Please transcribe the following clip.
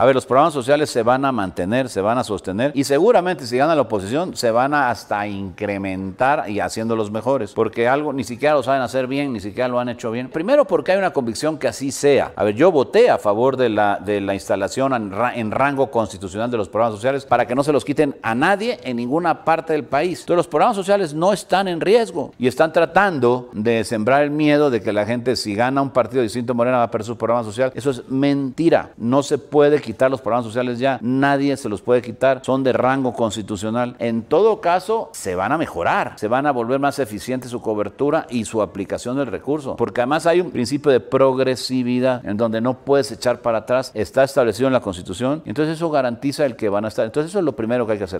A ver, los programas sociales se van a mantener, se van a sostener y seguramente si gana la oposición se van a hasta incrementar y haciéndolos mejores, porque algo ni siquiera lo saben hacer bien, ni siquiera lo han hecho bien. Primero porque hay una convicción que así sea. A ver, yo voté a favor de la, de la instalación en, rango constitucional de los programas sociales para que no se los quiten a nadie en ninguna parte del país. Entonces los programas sociales no están en riesgo y están tratando de sembrar el miedo de que la gente si gana un partido distinto Morena va a perder sus programas sociales. Eso es mentira. No se puede quitar los programas sociales ya, nadie se los puede quitar, son de rango constitucional. En todo caso, se van a mejorar, se van a volver más eficientes su cobertura y su aplicación del recurso, porque además hay un principio de progresividad en donde no puedes echar para atrás, está establecido en la Constitución, entonces eso garantiza el que van a estar. Entonces eso es lo primero que hay que hacer.